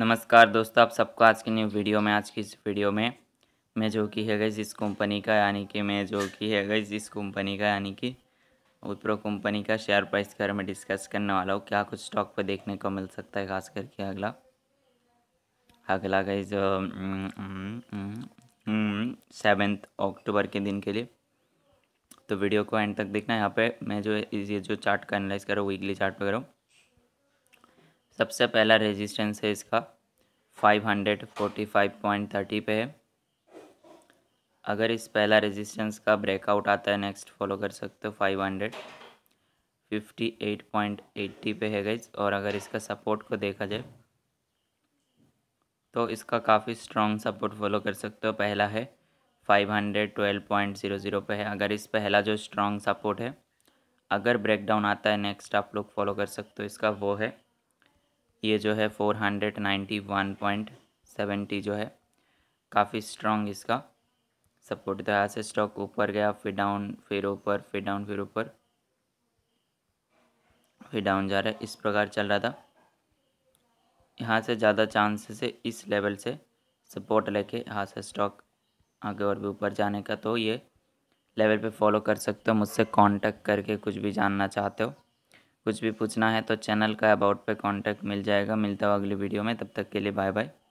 नमस्कार दोस्तों आप सबको आज की न्यू वीडियो में आज की इस वीडियो में मैं जो कि है गई इस कंपनी का यानी कि मैं जो कि है गई इस कंपनी का यानी कि उप्रो कंपनी का शेयर प्राइस के बारे में डिस्कस करने वाला हूँ क्या कुछ स्टॉक पर देखने को मिल सकता है खास करके अगला अगला गई जो सेवेंथ अक्टूबर के दिन के लिए तो वीडियो को एंड तक देखना यहाँ पे मैं जो ये जो चार्ट का एनालाइज कर रहा हूँ वीकली चार्ट करूँ सबसे पहला रेजिस्टेंस है इसका 545.30 पे है अगर इस पहला रेजिस्टेंस का ब्रेकआउट आता है नेक्स्ट फॉलो कर सकते हो 558.80 पे है गई और अगर इसका सपोर्ट को देखा जाए तो इसका काफ़ी स्ट्रॉन्ग सपोर्ट फॉलो कर सकते हो पहला है 512.00 पे है अगर इस पहला जो स्ट्रॉन्ग सपोर्ट है अगर ब्रेकडाउन आता है नेक्स्ट आप लोग फॉलो कर सकते हो इसका वो है ये जो है four hundred ninety one point seventy जो है काफ़ी स्ट्रॉन्ग इसका सपोर्ट था यहाँ से स्टॉक ऊपर गया फिर डाउन फिर ऊपर फिर डाउन फिर ऊपर फिर डाउन जा रहा है इस प्रकार चल रहा था यहाँ से ज़्यादा चांसेस से इस लेवल से सपोर्ट लेके यहाँ से स्टॉक आगे और भी ऊपर जाने का तो ये लेवल पे फॉलो कर सकते हो मुझसे कांटेक्ट करके कुछ भी जानना चाहते हो कुछ भी पूछना है तो चैनल का अबाउट पे कांटेक्ट मिल जाएगा मिलता हूँ अगली वीडियो में तब तक के लिए बाय बाय